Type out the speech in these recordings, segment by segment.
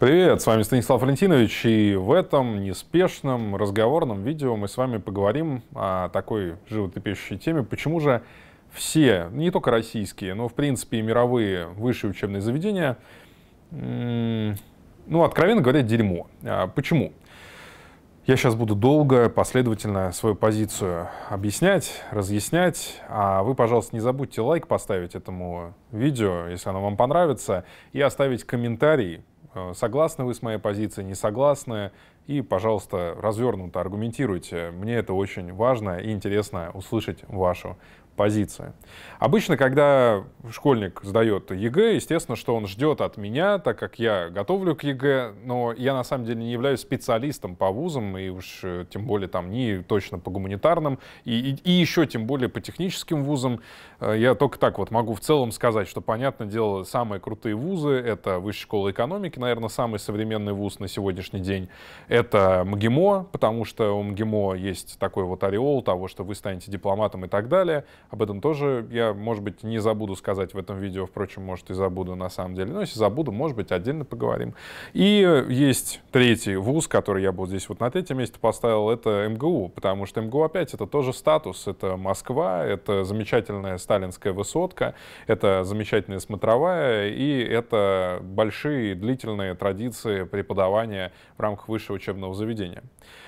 Привет, с вами Станислав Валентинович, и в этом неспешном разговорном видео мы с вами поговорим о такой животрепещущей теме, почему же все, не только российские, но в принципе и мировые высшие учебные заведения, ну, откровенно говоря, дерьмо. А, почему? Я сейчас буду долго, последовательно свою позицию объяснять, разъяснять. А вы, пожалуйста, не забудьте лайк поставить этому видео, если оно вам понравится, и оставить комментарий Э, согласны вы с моей позицией, не согласны, и, пожалуйста, развернуто аргументируйте. Мне это очень важно и интересно услышать вашу позицию. Обычно, когда школьник сдает ЕГЭ, естественно, что он ждет от меня, так как я готовлю к ЕГЭ, но я на самом деле не являюсь специалистом по вузам, и уж э, тем более там не точно по гуманитарным, и, и, и еще тем более по техническим вузам. Э, я только так вот могу в целом сказать, что, понятное дело, самые крутые вузы — это Высшая школа экономики, наверное, самый современный вуз на сегодняшний день, это МГИМО, потому что у МГИМО есть такой вот ореол того, что вы станете дипломатом и так далее. Об этом тоже я, может быть, не забуду сказать в этом видео, впрочем, может и забуду на самом деле. Но если забуду, может быть, отдельно поговорим. И есть третий вуз, который я был здесь вот на третьем месте поставил, это МГУ, потому что МГУ опять это тоже статус, это Москва, это замечательная сталинская высотка, это замечательная смотровая и это большие длительные традиции преподавания в рамках высшего учебного заведения.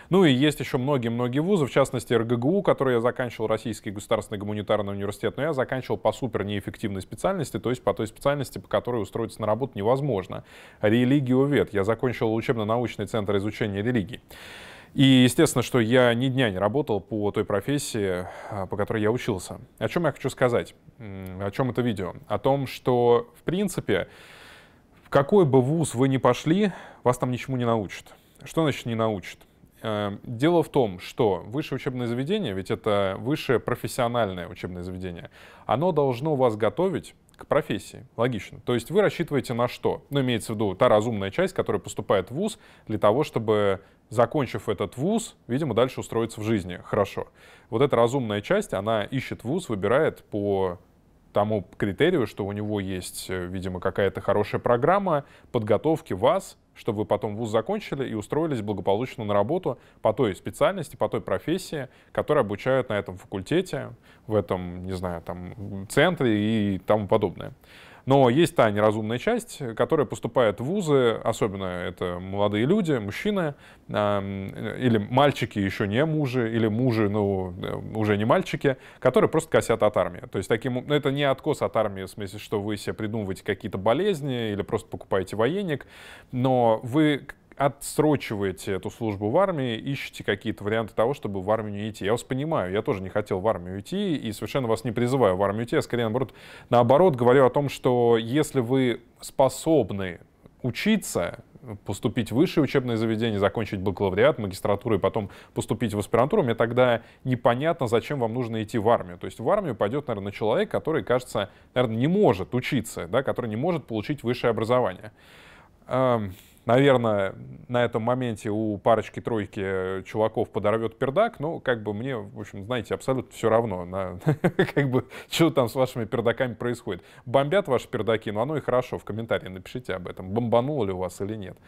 Ну и есть еще многие-многие вузы, в частности РГГУ, который я заканчивал, Российский государственный гуманитарный университет, но я заканчивал по супер неэффективной специальности, то есть по той специальности, по которой устроиться на работу невозможно. Религиовед. Я закончил учебно-научный центр изучения религий. И естественно, что я ни дня не работал по той профессии, а, по которой я учился. О чем я хочу сказать? О чем это видео? О том, что, в принципе, в какой бы вуз вы ни пошли, вас там ничему не научат. Что значит не научит? Эм, дело в том, что высшее учебное заведение, ведь это высшее профессиональное учебное заведение, оно должно вас готовить к профессии. Логично. То есть вы рассчитываете на что? Ну, имеется в виду та разумная часть, которая поступает в ВУЗ для того, чтобы, закончив этот ВУЗ, видимо, дальше устроиться в жизни. Хорошо. Вот эта разумная часть, она ищет ВУЗ, выбирает по тому критерию, что у него есть, э, видимо, какая-то хорошая программа подготовки вас чтобы вы потом вуз закончили и устроились благополучно на работу по той специальности, по той профессии, которая обучают на этом факультете, в этом, не знаю, там, центре и тому подобное. Но есть та неразумная часть, которая поступает в вузы, особенно это молодые люди, мужчины, или мальчики еще не мужи, или мужи, ну, э, уже не мальчики, которые просто косят от армии. То есть таким, ну, это не откос от армии, в смысле, что вы себе придумываете какие-то болезни или просто покупаете военник, но вы отсрочиваете эту службу в армии, ищете какие-то варианты того, чтобы в армию не идти. Я вас понимаю, я тоже не хотел в армию идти и совершенно вас не призываю в армию идти, я скорее наоборот, наоборот говорю о том, что если вы способны учиться, поступить в высшее учебное заведение, закончить бакалавриат, магистратуру и потом поступить в аспирантуру, мне тогда непонятно, зачем вам нужно идти в армию. То есть в армию пойдет, наверное, человек, который, кажется, наверное, не может учиться, да, который не может получить высшее образование. Эм, Наверное, на этом моменте у парочки-тройки э, чуваков подорвет пердак, но как бы мне, в общем, знаете, абсолютно все равно, на, как бы, что там с вашими пердаками происходит. Бомбят ваши пердаки, но ну, оно и хорошо, в комментарии напишите об этом, бомбануло ли у вас или нет.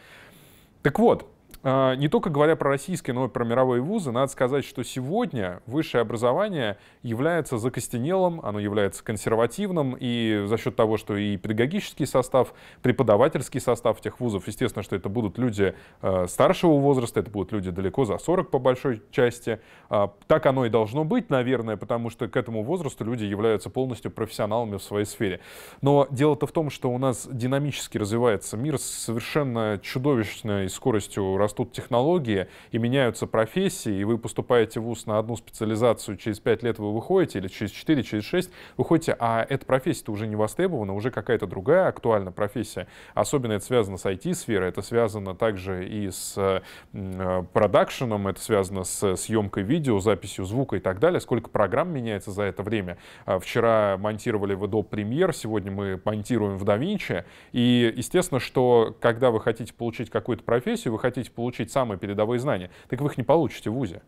Так вот, а, не только говоря про российские, но и про мировые вузы, надо сказать, что сегодня высшее образование является закостенелым, оно является консервативным, и за счет того, что и педагогический состав, преподавательский состав тех вузов, естественно, что это будут люди а, старшего возраста, это будут люди далеко за 40 по большой части. А, так оно и должно быть, наверное, потому что к этому возрасту люди являются полностью профессионалами в своей сфере. Но дело-то в том, что у нас динамически развивается мир с совершенно чудовищной скоростью роста растут технологии и меняются профессии, и вы поступаете в ВУЗ на одну специализацию, через 5 лет вы выходите, или через 4, через 6 выходите, а эта профессия-то уже не востребована, уже какая-то другая актуальна профессия. Особенно это связано с IT-сферой, это связано также и с э, э, продакшеном, это связано с э, съемкой видео, записью звука и так далее. Сколько программ меняется за это время. А вчера монтировали в Adobe Premiere, сегодня мы монтируем в DaVinci. И, естественно, что когда вы хотите получить какую-то профессию, вы хотите получить получить самые передовые знания, так вы их не получите в ВУЗе.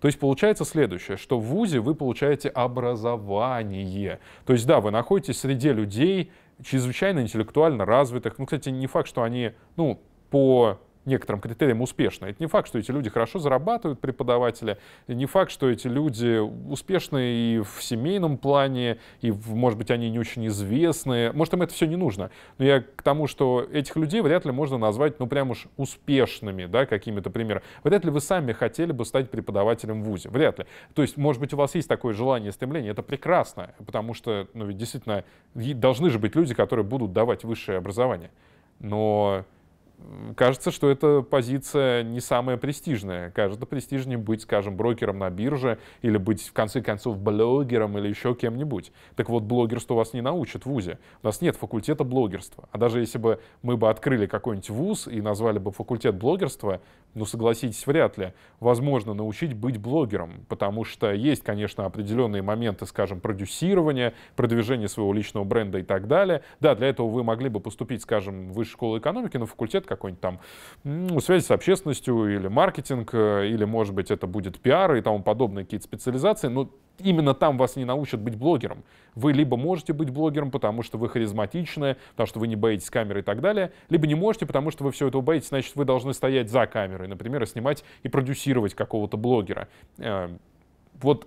То есть получается следующее, что в ВУЗе вы получаете образование. То есть да, вы находитесь среди людей, чрезвычайно интеллектуально развитых. Ну, кстати, не факт, что они, ну, по некоторым критериям успешны. Это не факт, что эти люди хорошо зарабатывают, преподаватели, не факт, что эти люди успешны и в семейном плане, и, может быть, они не очень известны. Может, им это все не нужно. Но я к тому, что этих людей вряд ли можно назвать, ну, прям уж успешными, да, какими-то примерами. Вряд ли вы сами хотели бы стать преподавателем в ВУЗе. Вряд ли. То есть, может быть, у вас есть такое желание, стремление. Это прекрасно, потому что, ну, ведь действительно, должны же быть люди, которые будут давать высшее образование. Но кажется, что эта позиция не самая престижная. Кажется престижнее быть, скажем, брокером на бирже или быть, в конце концов, блогером или еще кем-нибудь. Так вот, блогерство вас не научат в ВУЗе. У нас нет факультета блогерства. А даже если бы мы бы открыли какой-нибудь ВУЗ и назвали бы факультет блогерства, ну, согласитесь, вряд ли, возможно научить быть блогером, потому что есть, конечно, определенные моменты, скажем, продюсирования, продвижения своего личного бренда и так далее. Да, для этого вы могли бы поступить, скажем, в высшую школу экономики, но факультет, какой-нибудь там ну, связи с общественностью или маркетинг, э, или, может быть, это будет пиар и тому подобные какие-то специализации, но именно там вас не научат быть блогером. Вы либо можете быть блогером, потому что вы харизматичны, потому что вы не боитесь камеры и так далее, либо не можете, потому что вы все этого боитесь, значит, вы должны стоять за камерой, например, и снимать и продюсировать какого-то блогера. Э, вот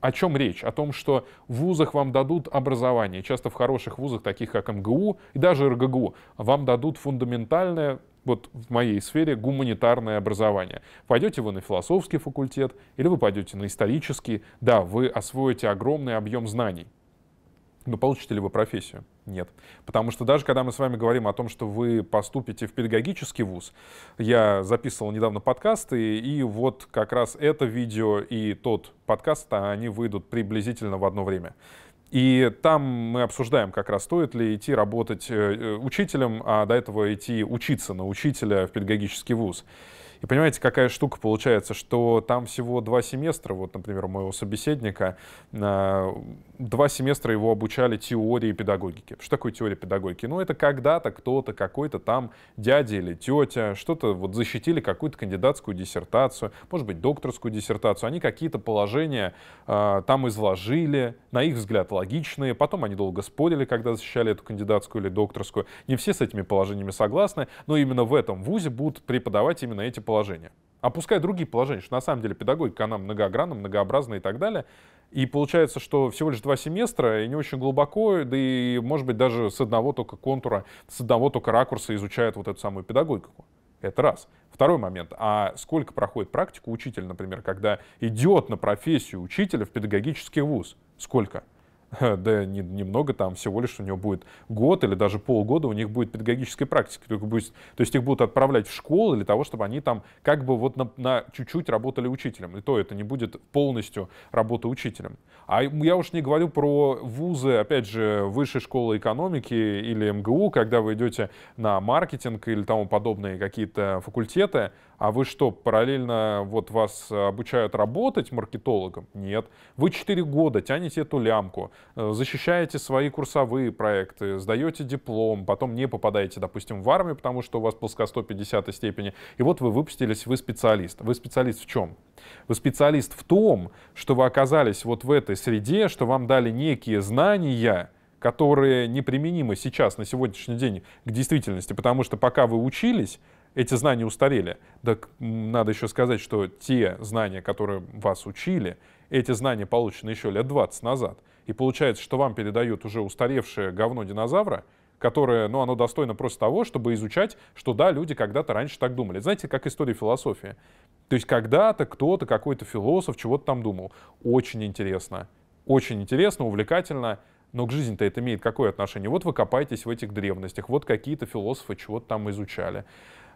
о чем речь? О том, что в вузах вам дадут образование, часто в хороших вузах, таких как МГУ и даже РГГУ, вам дадут фундаментальное, вот в моей сфере, гуманитарное образование. Пойдете вы на философский факультет или вы пойдете на исторический, да, вы освоите огромный объем знаний. Но получите ли вы профессию? Нет. Потому что даже когда мы с вами говорим о том, что вы поступите в педагогический вуз, я записывал недавно подкасты, и вот как раз это видео и тот подкаст, а они выйдут приблизительно в одно время. И там мы обсуждаем, как раз стоит ли идти работать э, э, учителем, а до этого идти учиться на учителя в педагогический вуз. И понимаете, какая штука получается, что там всего два семестра, вот, например, у моего собеседника, э, два семестра его обучали теории педагогики. Что такое теория педагогики? Ну, это когда-то кто-то, какой-то там дядя или тетя, что-то вот защитили какую-то кандидатскую диссертацию, может быть, докторскую диссертацию. Они какие-то положения э, там изложили, на их взгляд логичные. Потом они долго спорили, когда защищали эту кандидатскую или докторскую. Не все с этими положениями согласны, но именно в этом вузе будут преподавать именно эти положения, а пускай другие положения, что на самом деле педагогика, она многогранна, многообразна и так далее. И получается, что всего лишь два семестра, и не очень глубоко, да и, может быть, даже с одного только контура, с одного только ракурса изучают вот эту самую педагогику. Это раз. Второй момент. А сколько проходит практику учитель, например, когда идет на профессию учителя в педагогический вуз? Сколько? да не, немного, там всего лишь у него будет год или даже полгода у них будет педагогической практики. Только будет, то есть их будут отправлять в школу для того, чтобы они там как бы вот на, на чуть-чуть работали учителем. И то это не будет полностью работа учителем. А я уж не говорю про вузы, опять же, высшей школы экономики или МГУ, когда вы идете на маркетинг или тому подобные какие-то факультеты, а вы что, параллельно вот вас э, обучают работать маркетологом? Нет. Вы 4 года тянете эту лямку, э, защищаете свои курсовые проекты, сдаете диплом, потом не попадаете, допустим, в армию, потому что у вас плоскостопие 150 степени. И вот вы выпустились, вы специалист. Вы специалист в чем? Вы специалист в том, что вы оказались вот в этой среде, что вам дали некие знания, которые неприменимы сейчас, на сегодняшний день, к действительности. Потому что пока вы учились, эти знания устарели. Так надо еще сказать, что те знания, которые вас учили, эти знания получены еще лет 20 назад. И получается, что вам передают уже устаревшее говно динозавра, которое, ну, оно достойно просто того, чтобы изучать, что да, люди когда-то раньше так думали. Знаете, как история философии. То есть когда-то кто-то, какой-то философ чего-то там думал. Очень интересно. Очень интересно, увлекательно. Но к жизни-то это имеет какое отношение? Вот вы копаетесь в этих древностях, вот какие-то философы чего-то там изучали.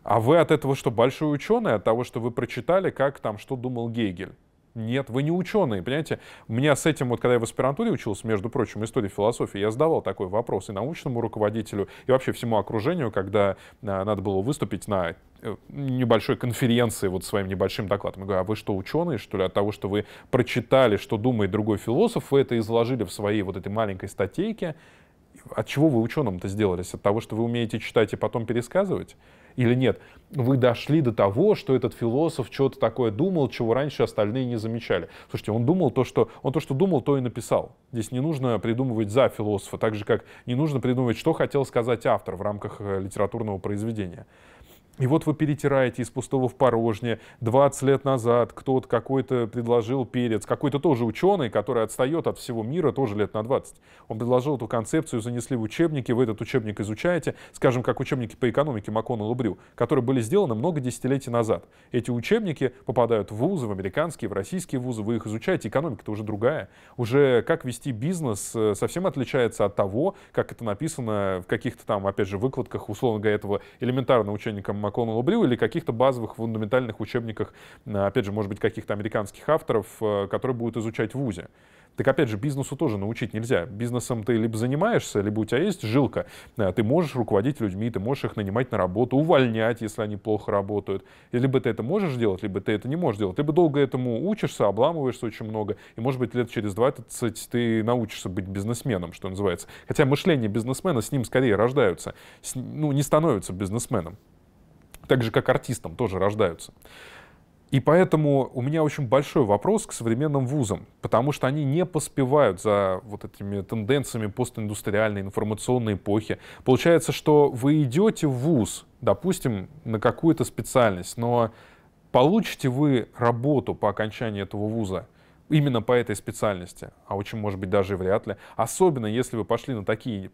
А вы от этого что, большой ученый? От того, что вы прочитали, как там, что думал Гегель? Нет, вы не ученые, понимаете? У меня с этим, вот когда я в аспирантуре учился, между прочим, истории философии, я задавал такой вопрос и научному руководителю, и вообще всему окружению, когда а, надо было выступить на э, небольшой конференции вот своим небольшим докладом. Я говорю, а вы что, ученые, что ли, от того, что вы прочитали, что думает другой философ, вы это изложили в своей вот этой маленькой статейке? От чего вы ученым-то сделались? От того, что вы умеете читать и потом пересказывать? или нет, вы дошли до того, что этот философ что-то такое думал, чего раньше остальные не замечали. Слушайте, он думал то, что он то, что думал, то и написал. Здесь не нужно придумывать за философа, так же как не нужно придумывать, что хотел сказать автор в рамках э, литературного произведения. И вот вы перетираете из пустого в порожнее. 20 лет назад кто-то какой-то предложил перец, какой-то тоже ученый, который отстает от всего мира тоже лет на 20. Он предложил эту концепцию, занесли в учебники, вы этот учебник изучаете, скажем, как учебники по экономике Макконнелл Брю, которые были сделаны много десятилетий назад. Эти учебники попадают в вузы, в американские, в российские вузы, вы их изучаете, экономика-то уже другая. Уже как вести бизнес э, совсем отличается от того, как это написано в каких-то там, опять же, выкладках, условно говоря, этого элементарного учебника МакКоннелла Брю или каких-то базовых фундаментальных учебниках, э, опять же, может быть, каких-то американских авторов, э, которые будут изучать в ВУЗе. Так опять же, бизнесу тоже научить нельзя. Бизнесом ты либо занимаешься, либо у тебя есть жилка. Э, ты можешь руководить людьми, ты можешь их нанимать на работу, увольнять, если они плохо работают. И либо ты это можешь делать, либо ты это не можешь делать. Либо долго этому учишься, обламываешься очень много. И, может быть, лет через 20 ты научишься быть бизнесменом, что называется. Хотя мышление бизнесмена с ним скорее рождаются. ну, не становятся бизнесменом так же как артистам тоже рождаются. И поэтому у меня очень большой вопрос к современным вузам, потому что они не поспевают за вот этими тенденциями постиндустриальной информационной эпохи. Получается, что вы идете в вуз, допустим, на какую-то специальность, но получите вы работу по окончании этого вуза именно по этой специальности, а очень, может быть, даже и вряд ли. Особенно, если вы пошли на такие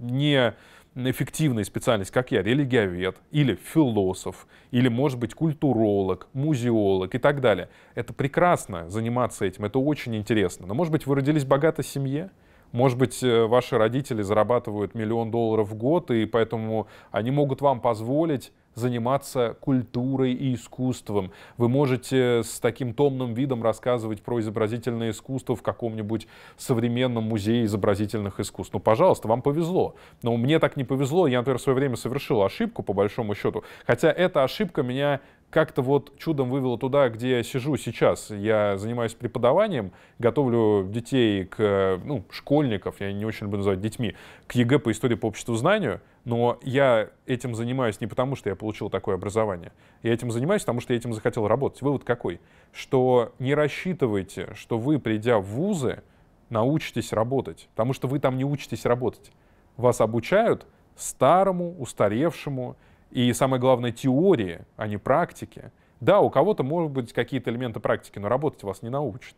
не эффективная специальность, как я, религиовед или философ, или, может быть, культуролог, музеолог и так далее. Это прекрасно заниматься этим, это очень интересно. Но, может быть, вы родились в богатой семье, может быть, э, ваши родители зарабатывают миллион долларов в год, и поэтому они могут вам позволить заниматься культурой и искусством. Вы можете с таким томным видом рассказывать про изобразительное искусство в каком-нибудь современном музее изобразительных искусств. Ну, пожалуйста, вам повезло. Но мне так не повезло. Я, например, в свое время совершил ошибку, по большому счету. Хотя эта ошибка меня как-то вот чудом вывело туда, где я сижу сейчас. Я занимаюсь преподаванием, готовлю детей к, ну, школьников, я не очень люблю называть детьми, к ЕГЭ по истории по обществу знанию, но я этим занимаюсь не потому, что я получил такое образование. Я этим занимаюсь, потому что я этим захотел работать. Вывод какой? Что не рассчитывайте, что вы, придя в вузы, научитесь работать, потому что вы там не учитесь работать. Вас обучают старому, устаревшему, и, самое главное, теории, а не практики. Да, у кого-то, могут быть, какие-то элементы практики, но работать вас не научат.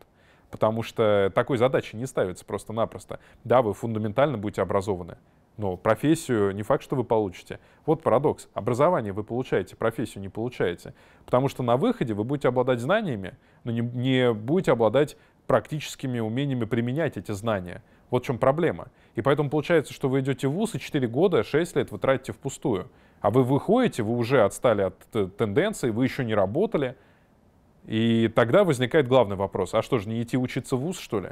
Потому что такой задачи не ставится просто-напросто. Да, вы фундаментально будете образованы, но профессию не факт, что вы получите. Вот парадокс. Образование вы получаете, профессию не получаете. Потому что на выходе вы будете обладать знаниями, но не, не будете обладать практическими умениями применять эти знания. Вот в чем проблема. И поэтому получается, что вы идете в ВУЗ, и 4 года, 6 лет вы тратите впустую. А вы выходите, вы уже отстали от тенденции, вы еще не работали. И тогда возникает главный вопрос, а что же, не идти учиться в ВУЗ, что ли?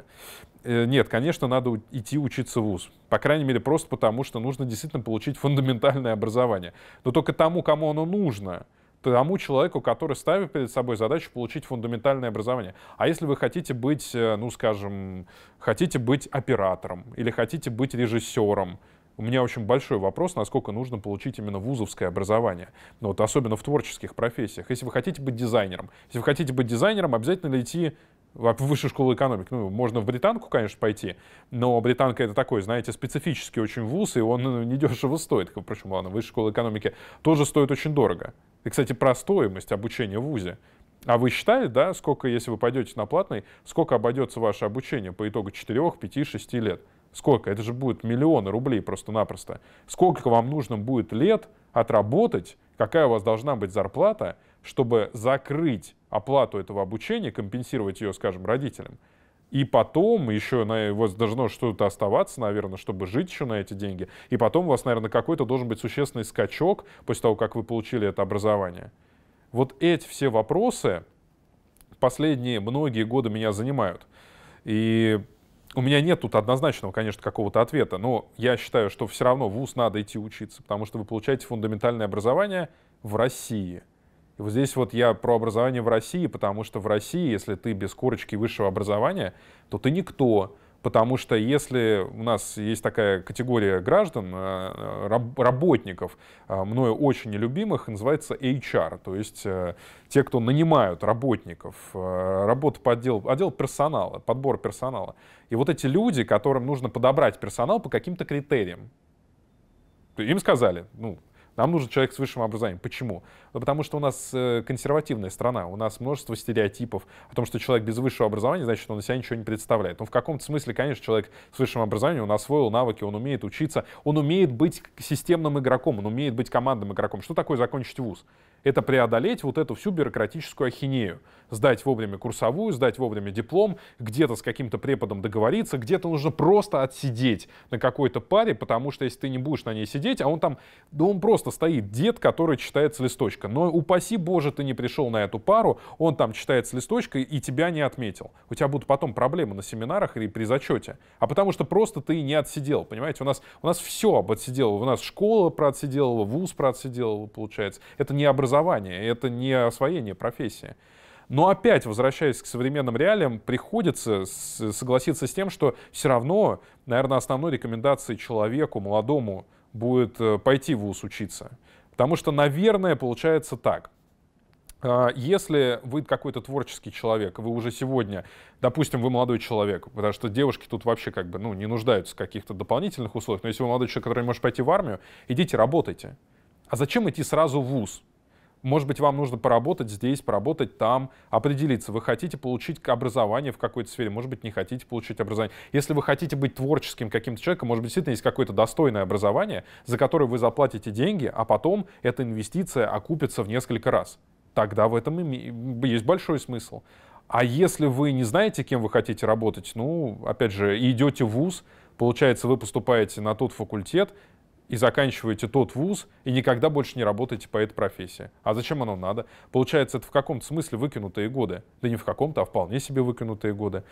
Э, нет, конечно, надо идти учиться в ВУЗ. По крайней мере, просто потому, что нужно действительно получить фундаментальное образование. Но только тому, кому оно нужно, тому человеку, который ставит перед собой задачу получить фундаментальное образование. А если вы хотите быть, э, ну, скажем, хотите быть оператором или хотите быть режиссером, у меня очень большой вопрос, насколько нужно получить именно вузовское образование. Ну, вот особенно в творческих профессиях. Если вы хотите быть дизайнером, если вы хотите быть дизайнером, обязательно идти в высшую школу экономики. Ну, можно в британку, конечно, пойти, но британка это такой, знаете, специфический очень вуз, и он ну, недешево стоит. Причем, ладно, высшая школа экономики тоже стоит очень дорого. И, кстати, про стоимость обучения в вузе. А вы считали, да, сколько, если вы пойдете на платный, сколько обойдется ваше обучение по итогу 4, 5, 6 лет? Сколько? Это же будет миллионы рублей просто-напросто. Сколько вам нужно будет лет отработать, какая у вас должна быть зарплата, чтобы закрыть оплату этого обучения, компенсировать ее, скажем, родителям. И потом еще на, у вас должно что-то оставаться, наверное, чтобы жить еще на эти деньги. И потом у вас, наверное, какой-то должен быть существенный скачок после того, как вы получили это образование. Вот эти все вопросы последние многие годы меня занимают. И у меня нет тут однозначного, конечно, какого-то ответа, но я считаю, что все равно в ВУЗ надо идти учиться, потому что вы получаете фундаментальное образование в России. И вот здесь вот я про образование в России, потому что в России, если ты без корочки высшего образования, то ты никто. Потому что если у нас есть такая категория граждан, э, э, работников, э, мною очень нелюбимых, называется HR, то есть те, кто нанимают работников, работа по отделу, отдел персонала, подбор персонала. И вот эти люди, которым нужно подобрать персонал по каким-то критериям, им сказали, ну, нам нужен человек с высшим образованием. Почему? Ну, потому что у нас э, консервативная страна, у нас множество стереотипов о том, что человек без высшего образования, значит, он из себя ничего не представляет. Но ну, в каком-то смысле, конечно, человек с высшим образованием, он освоил навыки, он умеет учиться, он умеет быть системным игроком, он умеет быть командным игроком. Что такое закончить вуз? это преодолеть вот эту всю бюрократическую ахинею. Сдать вовремя курсовую, сдать вовремя диплом, где-то с каким-то преподом договориться, где-то нужно просто отсидеть на какой-то паре, потому что если ты не будешь на ней сидеть, а он там, да он просто стоит дед, который читает с листочка. Но упаси боже, ты не пришел на эту пару, он там читает с листочка и тебя не отметил. У тебя будут потом проблемы на семинарах или при зачете. А потому что просто ты не отсидел, понимаете? У нас, у нас все об отсидел, У нас школа про отсидел, вуз про отсидел, получается. Это не образование образование, это не освоение профессии. Но опять, возвращаясь к современным реалиям, приходится согласиться с тем, что все равно, наверное, основной рекомендацией человеку, молодому, будет э, пойти в ВУЗ учиться. Потому что, наверное, получается так. А, если вы какой-то творческий человек, вы уже сегодня, допустим, вы молодой человек, потому что девушки тут вообще как бы ну, не нуждаются в каких-то дополнительных условиях, но если вы молодой человек, который не может пойти в армию, идите работайте. А зачем идти сразу в ВУЗ? Может быть, вам нужно поработать здесь, поработать там, определиться, вы хотите получить образование в какой-то сфере, может быть, не хотите получить образование. Если вы хотите быть творческим каким-то человеком, может быть, действительно есть какое-то достойное образование, за которое вы заплатите деньги, а потом эта инвестиция окупится в несколько раз. Тогда в этом есть большой смысл. А если вы не знаете, кем вы хотите работать, ну, опять же, идете в ВУЗ, получается, вы поступаете на тот факультет, и заканчиваете тот вуз и никогда больше не работаете по этой профессии. А зачем оно надо? Получается, это в каком-то смысле выкинутые годы. Да не в каком-то, а вполне себе выкинутые годы.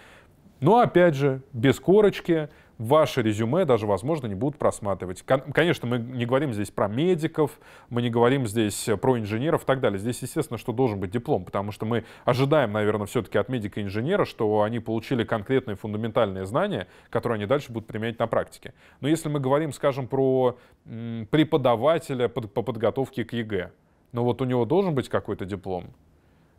Но ну, опять же, без корочки, ваше резюме даже, возможно, не будут просматривать. Конечно, мы не говорим здесь про медиков, мы не говорим здесь про инженеров и так далее. Здесь, естественно, что должен быть диплом, потому что мы ожидаем, наверное, все-таки от медика и инженера, что они получили конкретные фундаментальные знания, которые они дальше будут применять на практике. Но если мы говорим, скажем, про преподавателя по подготовке к ЕГЭ, ну вот у него должен быть какой-то диплом.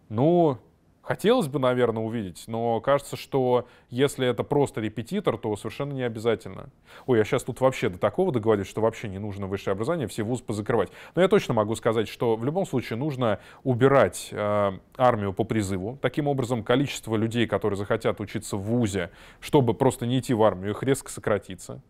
Ну, хотелось бы, наверное, увидеть, но кажется, что если это просто репетитор, то совершенно не обязательно. Ой, я а сейчас тут вообще до такого договорюсь, что вообще не нужно высшее образование, все вузы позакрывать. Но я точно могу сказать, что в любом случае нужно убирать э, армию по призыву. Таким образом, количество людей, которые захотят учиться в вузе, чтобы просто не идти в армию, их резко сократится.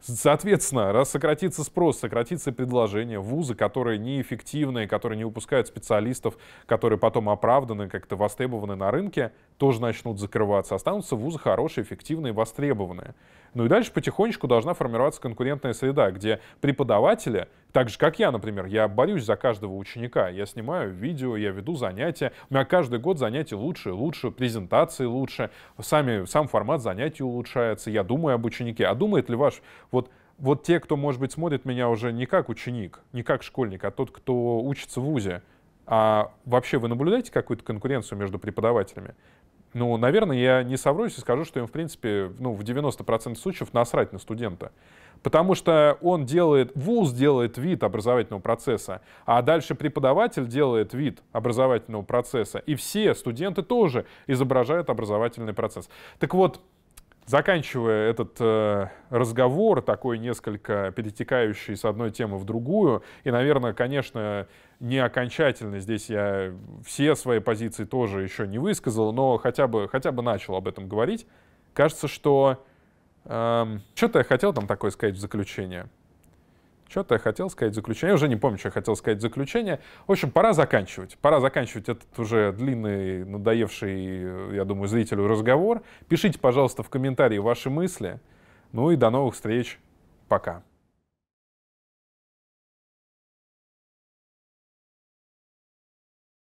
Соответственно, раз сократится спрос, сократится предложение, вузы, которые неэффективные, которые не выпускают специалистов, которые потом оправданы, как-то востребованы на рынке, тоже начнут закрываться. Останутся вузы хорошие, эффективные, востребованные. Ну и дальше потихонечку должна формироваться конкурентная среда, где преподаватели так же, как я, например, я борюсь за каждого ученика. Я снимаю видео, я веду занятия. У меня каждый год занятия лучше лучше, презентации лучше, сами, сам формат занятий улучшается. Я думаю об ученике. А думает ли ваш... Вот вот те, кто, может быть, смотрит меня уже не как ученик, не как школьник, а тот, кто учится в ВУЗе, а вообще вы наблюдаете какую-то конкуренцию между преподавателями? Ну, наверное, я не соврусь и скажу, что им, в принципе, ну, в 90% случаев насрать на студента. Потому что он делает, вуз делает вид образовательного процесса, а дальше преподаватель делает вид образовательного процесса. И все студенты тоже изображают образовательный процесс. Так вот, Заканчивая этот э, разговор, такой несколько перетекающий с одной темы в другую, и, наверное, конечно, не окончательно, здесь я все свои позиции тоже еще не высказал, но хотя бы, хотя бы начал об этом говорить, кажется, что... Эм, что-то я хотел там такое сказать в заключение. Что-то я хотел сказать заключение. Я уже не помню, что я хотел сказать заключение. В общем, пора заканчивать. Пора заканчивать этот уже длинный, надоевший, я думаю, зрителю разговор. Пишите, пожалуйста, в комментарии ваши мысли. Ну и до новых встреч. Пока.